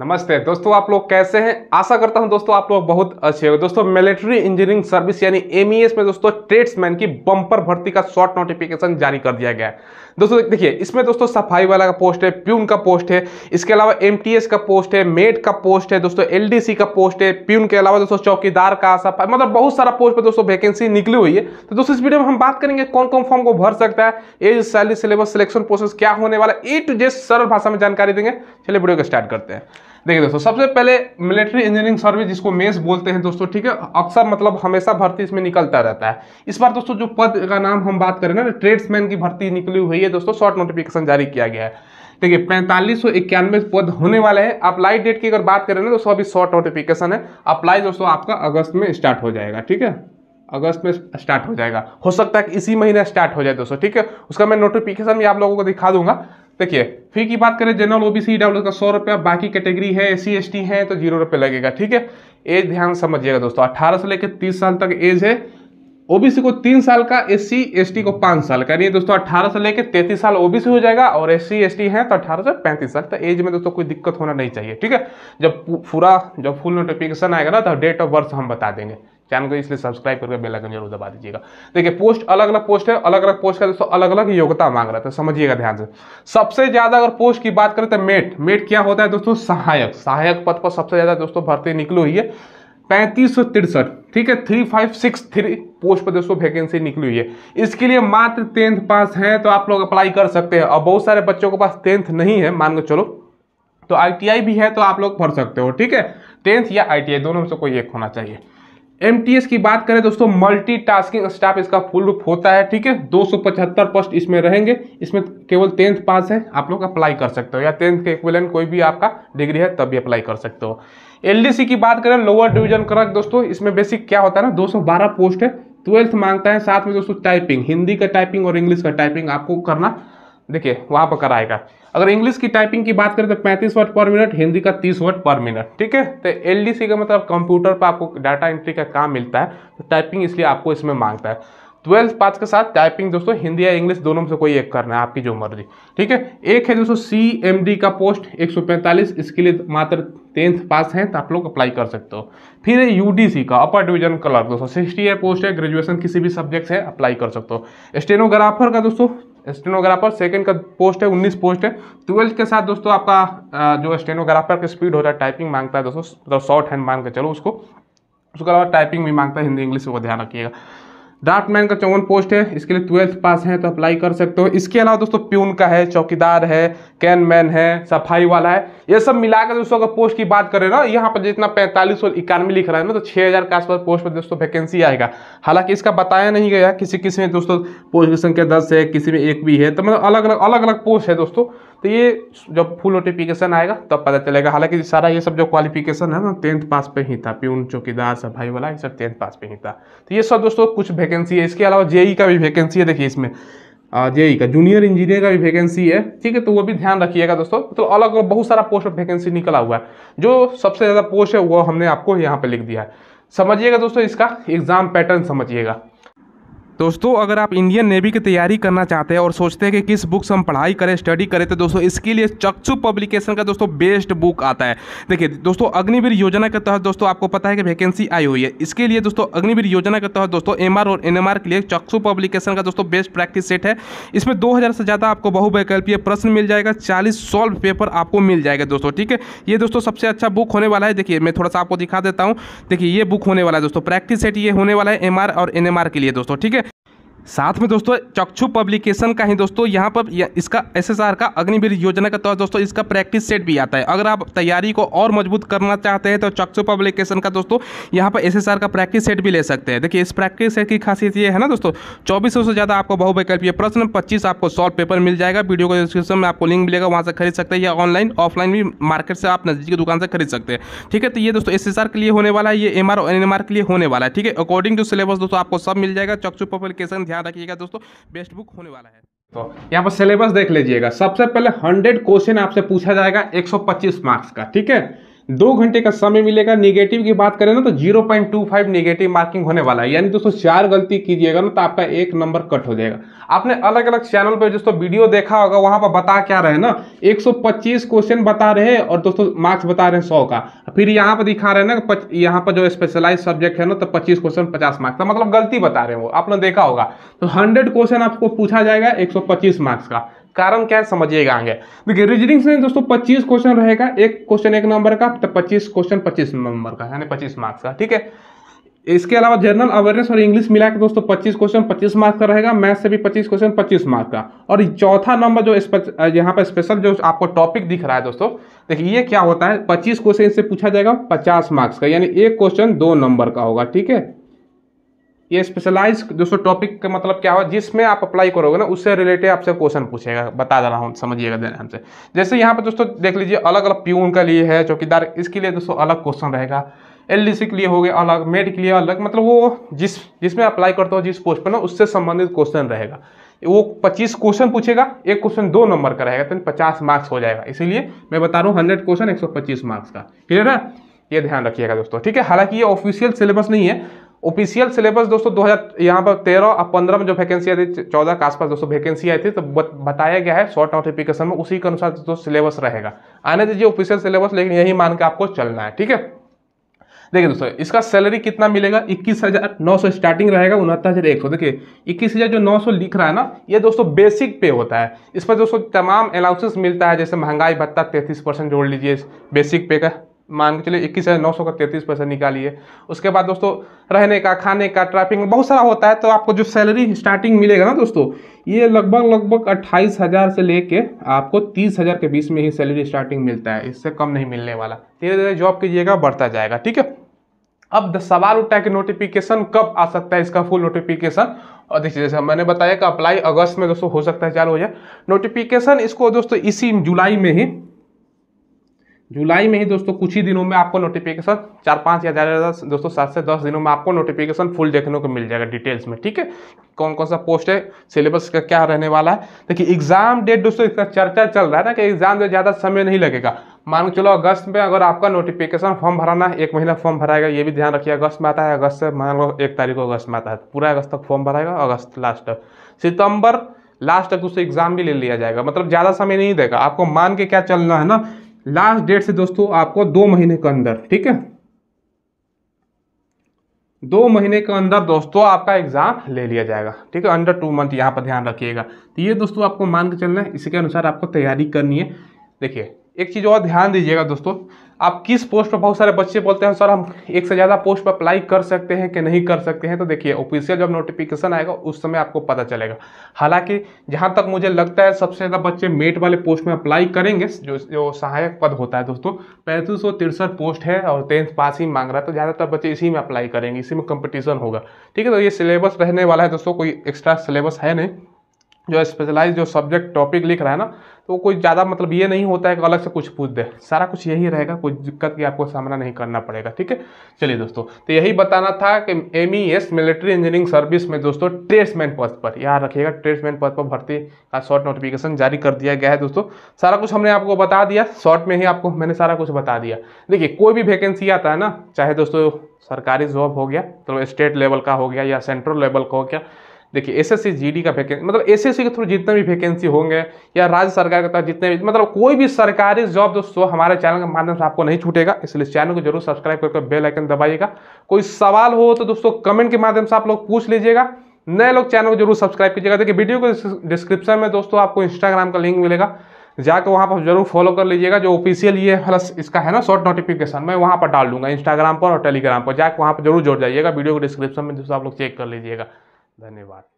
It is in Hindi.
नमस्ते दोस्तों आप लोग कैसे हैं आशा करता हूं दोस्तों आप लोग बहुत अच्छे हो दोस्तों मिलिट्री इंजीनियरिंग सर्विस यानी एमईएस e में दोस्तों ट्रेड्समैन की बम्पर भर्ती का शॉर्ट नोटिफिकेशन जारी कर दिया गया है दोस्तों देखिए इसमें दोस्तों सफाई वाला का पोस्ट है प्यून का पोस्ट है इसके अलावा एम का पोस्ट है मेड का पोस्ट है दोस्तों एल का पोस्ट है प्यून के अलावा दोस्तों चौकीदार का सफाई मतलब बहुत सारा पोस्ट पर दोस्तों वैकेंसी निकली हुई है तो दोस्तों इस वीडियो में हम बात करेंगे कौन कौन फॉर्म को भर सकता है age salary syllabus selection process क्या होने वाला ए टू जे सरल भाषा में जानकारी देंगे चलिए वीडियो को स्टार्ट करते हैं देखिए दोस्तों सबसे पहले मिलिट्री इंजीनियरिंग सर्विस जिसको मेस बोलते हैं दोस्तों ठीक है अक्सर मतलब हमेशा भर्ती इसमें निकलता रहता है इस बार दोस्तों जो पद का नाम हम बात करें ना ट्रेड्समैन की भर्ती निकली हुई है दोस्तों शॉर्ट नोटिफिकेशन जारी किया गया है देखिए पैंतालीस सौ इक्यानवे पद होने वाले हैं अप्लाई डेट की अगर बात करें ना दोस्तों अभी शॉर्ट नोटिफिकेशन है अप्लाई दोस्तों आपका अगस्त में स्टार्ट हो जाएगा ठीक है अगस्त में स्टार्ट हो जाएगा हो सकता है कि इसी महीने स्टार्ट हो जाए दोस्तों ठीक है उसका मैं नोटिफिकेशन भी आप लोगों को दिखा दूंगा देखिए फी की बात करें जनरल ओबीसी डब्ल्यू का सौ रुपया बाकी कैटेगरी है एस सी है तो जीरो रुपये लगेगा ठीक है एज ध्यान समझिएगा दोस्तों अठारह से लेकर तीस साल तक एज है ओबीसी को तीन साल का एस सी को पाँच साल का नहीं दोस्तों अठारह से लेकर तैतीस साल ओबीसी हो जाएगा और एस सी है तो अठारह से पैंतीस साल तो एज में दोस्तों कोई दिक्कत होना नहीं चाहिए ठीक है जब पूरा जब फुल नोटिफिकेशन आएगा ना तो डेट ऑफ बर्थ हम बता देंगे चैनल को इसलिए सब्सक्राइब करके बेल आइकन जरूर दबा दीजिएगा देखिए पोस्ट अलग अलग पोस्ट है अलग अलग पोस्ट का दोस्तों अलग अलग योग्यता मांग रहा था तो समझिएगा ध्यान से सबसे ज्यादा अगर पोस्ट की बात करें तो मेट मेट क्या होता है दोस्तों सहायक सहायक पद पर सबसे ज्यादा दोस्तों भर्ती निकली हुई है पैंतीस सौ तिरसठ ठीक है three five six three post पर दोस्तों वैकेंसी निकली हुई है इसके लिए मात्र टेंथ पास है तो आप लोग अप्लाई कर सकते हैं और बहुत सारे बच्चों के पास टेंथ नहीं है मान के चलो तो आईटीआई भी है तो आप लोग भर सकते हो ठीक है टेंथ या आईटीआई दोनों में से कोई एक होना चाहिए एम की बात करें दोस्तों मल्टी टास्किंग स्टाफ इसका फुल रूप होता है ठीक है दो पोस्ट इसमें रहेंगे इसमें केवल टेंथ पास है आप लोग अप्लाई कर सकते हो या टेंथ के इक्विलेंट कोई भी आपका डिग्री है तब भी अप्लाई कर सकते हो एलडीसी की बात करें लोअर डिवीजन क्रक दोस्तों इसमें बेसिक क्या होता है ना 212 पोस्ट है ट्वेल्थ मांगता है साथ में दोस्तों टाइपिंग हिंदी का टाइपिंग और इंग्लिश का टाइपिंग आपको करना देखिए वहाँ पर कराएगा अगर इंग्लिश की टाइपिंग की बात करें तो 35 वर्ड पर मिनट हिंदी का 30 वर्ड पर मिनट ठीक है तो एल का मतलब कंप्यूटर पर आपको डाटा एंट्री का काम मिलता है तो टाइपिंग इसलिए आपको इसमें मांगता है ट्वेल्थ पास के साथ टाइपिंग दोस्तों हिंदी या इंग्लिश दोनों में से कोई एक करना है आपकी जो मर्जी ठीक है एक है दोस्तों सी एम डी का पोस्ट एक इसके लिए मात्र टेंथ पास हैं तो आप लोग अप्लाई कर सकते हो फिर है यू डी सी का अपर डिवीजन कलर दोस्तों सिक्सटी ईयर पोस्ट है ग्रेजुएशन किसी भी सब्जेक्ट से अप्लाई कर सकते हो स्टेनोग्राफर का दोस्तों स्टेनोग्राफर सेकंड का पोस्ट है 19 पोस्ट है ट्वेल्थ के साथ दोस्तों आपका जो स्टेनोग्राफर का स्पीड होता है टाइपिंग मांगता है दोस्तों मतलब शॉर्ट हैंड मांग के चलो उसको उसके अलावा टाइपिंग भी मांगता है हिंदी इंग्लिश वो ध्यान रखिएगा ड्राफ्टमैन का चौवन पोस्ट है इसके लिए ट्वेल्थ पास है तो अप्लाई कर सकते हो इसके अलावा दोस्तों प्यून का है चौकीदार है कैन मैन है सफाई वाला है ये सब मिलाकर दोस्तों अगर पोस्ट की बात करें ना यहाँ पर जितना पैंतालीस और इक्यानवे लिख रहा है ना तो छः हज़ार के आसपास पोस्ट पर दोस्तों वैकेंसी आएगा हालांकि इसका बताया नहीं गया किसी किसी में दोस्तों पोस्ट की संख्या दस है किसी में एक भी है तो मतलब अलग अलग अलग अलग पोस्ट है दोस्तों तो ये जब फुल नोटिफिकेशन आएगा तब पता चलेगा हालांकि सारा ये सब जो क्वालिफिकेशन है ना टेंथ पास पे ही था प्यून चौकीदार सफाई वाला ये सब टेंथ पास पे ही था तो ये सब दोस्तों कुछ वैकेंसी है इसके अलावा जेई का भी वैकेंसी है देखिए इसमें जेई का जूनियर इंजीनियर का भी वैकेंसी है ठीक है तो वो भी ध्यान रखिएगा दोस्तों तो अलग अलग बहुत सारा पोस्ट वैकेंसी निकला हुआ है जो सबसे ज़्यादा पोस्ट है वो हमने आपको यहाँ पर लिख दिया है समझिएगा दोस्तों इसका एग्जाम पैटर्न समझिएगा दोस्तों अगर आप इंडियन नेवी की तैयारी करना चाहते हैं और सोचते हैं कि किस बुक से हम पढ़ाई करें स्टडी करें तो दोस्तों इसके लिए चक्षु पब्लिकेशन का दोस्तों बेस्ट बुक आता है देखिए दोस्तों अग्निवीर योजना के तहत दोस्तों आपको पता है कि वैकेंसी आई हुई है इसके लिए दोस्तों अग्निवीर योजना के तहत दोस्तों एम और एन के लिए चक्षु पब्लिकेशन का दोस्तों बेस्ट प्रैक्टिस सेट है इसमें दो से ज़्यादा आपको बहुवैकल्पीय प्रश्न मिल जाएगा चालीस सॉल्व पेपर आपको मिल जाएगा दोस्तों ठीक है ये दोस्तों सबसे अच्छा बुक होने वाला है देखिए मैं थोड़ा सा आपको दिखा देता हूँ देखिए ये बुक होने वाला है दोस्तों प्रैक्टिस सेट ये होने वाला है एम और एन के लिए दोस्तों ठीक है साथ में दोस्तों चक्षु पब्लिकेशन का ही दोस्तों यहाँ पर इसका एसएसआर का अग्निवीर योजना के तहत दोस्तों इसका प्रैक्टिस सेट भी आता है अगर आप तैयारी को और मजबूत करना चाहते हैं तो चक्षु पब्लिकेशन का दोस्तों यहाँ पर एसएसआर का प्रैक्टिस सेट भी ले सकते हैं देखिए इस प्रैक्टिस सेट की खासियत ये है ना दोस्तों चौबीस से ज़्यादा आपको बहुवैकल्पीय प्रश्न पच्चीस आपको सॉल्व पेपर मिल जाएगा वीडियो को डिस्क्रिप्शन में आपको लिंक मिलेगा वहाँ से खरीद सकते हैं या ऑनलाइन ऑफलाइन भी मार्केट से आप नज़दीकी दुकान से खरीद सकते हैं ठीक है तो ये दोस्तों एस के लिए होने वाला है ये एम और एन के लिए होने वाला है ठीक है अकॉर्डिंग टू सिलेबस दोस्तों आपको सब मिल जाएगा चक्षु पब्लिकेशन ध्यान रखिएगा दोस्तों बेस्ट बुक होने वाला है तो यहाँ पर सिलेबस देख लीजिएगा सबसे पहले हंड्रेड क्वेश्चन आपसे पूछा जाएगा एक मार्क्स का ठीक है दो घंटे का समय मिलेगा निगेटिव की बात करें ना तो zero point two five negative marking होने वाला है यानी दोस्तों चार गलती कीजिएगा ना तो आपका एक नंबर कट हो जाएगा आपने अलग अलग चैनल पर दोस्तों वीडियो देखा होगा वहां पर बता क्या रहे ना 125 क्वेश्चन बता रहे और दोस्तों मार्क्स बता रहे हैं सौ का फिर यहाँ पर दिखा रहे ना यहाँ पर जो स्पेशलाइज सब्जेक्ट है ना तो पच्चीस क्वेश्चन पचास मार्क्स का मतलब गलती बता रहे हैं वो आपने देखा होगा तो हंड्रेड क्वेश्चन आपको पूछा जाएगा एक मार्क्स का कारण क्या है समझिएगा आगे देखिए रीजनिंग में दोस्तों 25 क्वेश्चन रहेगा एक क्वेश्चन एक नंबर का तो 25 क्वेश्चन 25 नंबर का यानी 25 मार्क्स का ठीक है इसके अलावा जनरल अवेयरनेस और इंग्लिश मिला के दोस्तों 25 क्वेश्चन 25 मार्क्स का रहेगा मैथ से भी 25 क्वेश्चन 25 मार्क्स का और चौथा नंबर जो यहाँ पर स्पेशल जो आपको टॉपिक दिख रहा है दोस्तों देखिए ये क्या होता है 25 क्वेश्चन से पूछा जाएगा 50 मार्क्स का यानी एक क्वेश्चन दो नंबर का होगा ठीक है ये स्पेशलाइज दोस्तों टॉपिक का मतलब क्या हुआ जिसमें आप अप्लाई करोगे ना उससे रिलेटेड आपसे क्वेश्चन पूछेगा बता दे रहा हूँ समझिएगा देना हमसे जैसे यहाँ पर दोस्तों देख लीजिए अलग अलग प्यून का लिए है चौकीदार इसके लिए दोस्तों अलग क्वेश्चन रहेगा एल के लिए हो गया अलग मेड के लिए अलग मतलब वो जिस जिसमें अप्लाई करता हो जिस पोस्ट पर ना उससे संबंधित क्वेश्चन रहेगा वो पच्चीस क्वेश्चन पूछेगा एक क्वेश्चन दो नंबर का रहेगा तो पचास मार्क्स हो जाएगा इसीलिए मैं बता रहा हूँ हंड्रेड क्वेश्चन एक मार्क्स का क्लियर है ये ध्यान रखिएगा दोस्तों ठीक है हालांकि ये ऑफिशियल सिलेबस नहीं है ऑफिशियल सिलेबस दोस्तों दो हज़ार यहाँ पर तेरह और पंद्रह में जो वैकेंसी आई थी चौदह के आसपास दोस्तों वैकेंसी आई थी तो बताया गया है शॉर्ट नोटिफिकेशन में उसी के अनुसार दोस्तों सिलेबस रहेगा आने दीजिए ऑफिशियल सिलेबस लेकिन यही मान के आपको चलना है ठीक है देखिए दोस्तों इसका सैलरी कितना मिलेगा इक्कीस हज़ार नौ सौ स्टार्टिंग रहेगा उनहत्तर हज़ार एक सौ देखिए इक्कीस हज़ार जो नौ सौ लिख रहा है ना ये दोस्तों बेसिक पे होता है इस पर दोस्तों तमाम अलाउंसेस मिलता है जैसे महंगाई भत्ता तैंतीस परसेंट जोड़ लीजिए बेसिक पे का मान के चलिए इक्कीस हज़ार नौ सौ का तैंतीस पैसा निकालिए उसके बाद दोस्तों रहने का खाने का ट्रैफिंग बहुत सारा होता है तो आपको जो सैलरी स्टार्टिंग मिलेगा ना दोस्तों ये लगभग लगभग अट्ठाईस हज़ार से लेके आपको तीस हज़ार के बीच में ही सैलरी स्टार्टिंग मिलता है इससे कम नहीं मिलने वाला धीरे धीरे जॉब कीजिएगा बढ़ता जाएगा ठीक है अब सवाल उठता है कि नोटिफिकेशन कब आ सकता है इसका फुल नोटिफिकेशन और देखिए जैसे मैंने बताया कि अप्लाई अगस्त में दोस्तों हो सकता है चालू हो जाए नोटिफिकेशन इसको दोस्तों इसी जुलाई में ही जुलाई में ही दोस्तों कुछ ही दिनों में आपको नोटिफिकेशन चार पाँच या ज़्यादा ज़्यादा दोस्तों सात से दस दिनों में आपको नोटिफिकेशन फुल देखने को मिल जाएगा डिटेल्स में ठीक है कौन कौन सा पोस्ट है सिलेबस का क्या रहने वाला है देखिए एग्जाम डेट दोस्तों इसका चर्चा चल रहा है ना कि एग्जाम में ज़्यादा समय नहीं लगेगा मान के चलो अगस्त में अगर आपका नोटिफिकेशन फॉर्म भराना एक महीना फॉर्म भराएगा ये भी ध्यान रखिए अगस्त में आता है अगस्त से मान लो एक तारीख को अगस्त में आता है पूरा अगस्त तक फॉर्म भराएगा अगस्त लास्ट तक सितंबर लास्ट तक उससे एग्जाम भी ले लिया जाएगा मतलब ज़्यादा समय नहीं देगा आपको मान के क्या चलना है ना लास्ट डेट से दोस्तों आपको दो महीने के अंदर ठीक है दो महीने के अंदर दोस्तों आपका एग्जाम ले लिया जाएगा ठीक है अंडर टू मंथ यहाँ पर ध्यान रखिएगा तो ये दोस्तों आपको मान के चलना है इसके अनुसार आपको तैयारी करनी है देखिए एक चीज़ और ध्यान दीजिएगा दोस्तों आप किस पोस्ट पर बहुत सारे बच्चे बोलते हैं सर हम एक से ज़्यादा पोस्ट पर अप्लाई कर सकते हैं कि नहीं कर सकते हैं तो देखिए ऑफिशियल जब नोटिफिकेशन आएगा उस समय आपको पता चलेगा हालांकि जहाँ तक मुझे लगता है सबसे ज़्यादा बच्चे मेट वाले पोस्ट में अप्लाई करेंगे जो जो सहायक पद होता है दोस्तों पैंतीस तिरसठ पोस्ट है और टेंथ पास ही मांग रहा है तो ज़्यादातर बच्चे इसी में अप्लाई करेंगे इसी में कंपटीशन होगा ठीक है तो ये सिलेबस रहने वाला है दोस्तों कोई एक्स्ट्रा सिलेबस है नहीं जो स्पेशलाइज जो सब्जेक्ट टॉपिक लिख रहा है ना तो कोई ज़्यादा मतलब ये नहीं होता है कि अलग से कुछ पूछ दे सारा कुछ यही रहेगा कोई दिक्कत की आपको सामना नहीं करना पड़ेगा ठीक है चलिए दोस्तों तो यही बताना था कि एम मिलिट्री इंजीनियरिंग सर्विस में दोस्तों ट्रेड्समैन पद पर याद रखिएगा ट्रेड्समैन पद पर भर्ती का शॉर्ट नोटिफिकेशन जारी कर दिया गया है दोस्तों सारा कुछ हमने आपको बता दिया शॉर्ट में ही आपको मैंने सारा कुछ बता दिया देखिए कोई भी वैकेंसी आता है ना चाहे दोस्तों सरकारी जॉब हो गया मतलब तो स्टेट लेवल का हो गया या सेंट्रल लेवल का हो गया देखिए एस एस का वैकेंसी मतलब एस के थ्रू जितने भी वैकेंसी होंगे या राज्य सरकार के तहत जितने भी मतलब कोई भी सरकारी जॉब दोस्तों हमारे चैनल के माध्यम से आपको नहीं छूटेगा इसलिए चैनल को जरूर सब्सक्राइब करके बेल आइकन दबाइएगा कोई सवाल हो तो दोस्तों कमेंट के माध्यम से आप लोग पूछ लीजिएगा नए लोग चैनल को जरूर सब्सक्राइब कीजिएगा देखिए वीडियो को डिस्क्रिप्शन में दोस्तों आपको इंस्टाग्राम का लिंक मिलेगा जाकर वहाँ पर जरूर फॉलो कर लीजिएगा जो ऑफिशियल ये प्लस इसका है ना शॉर्ट नोटिफिकेशन मैं वहाँ पर डाल दूंगा इंस्टाग्राम पर और टेलीग्राम पर जाकर वहाँ पर जरूर जोड़ जाइएगा वीडियो को डिस्क्रिप्शन में दोस्तों आप लोग चेक कर लीजिएगा धन्यवाद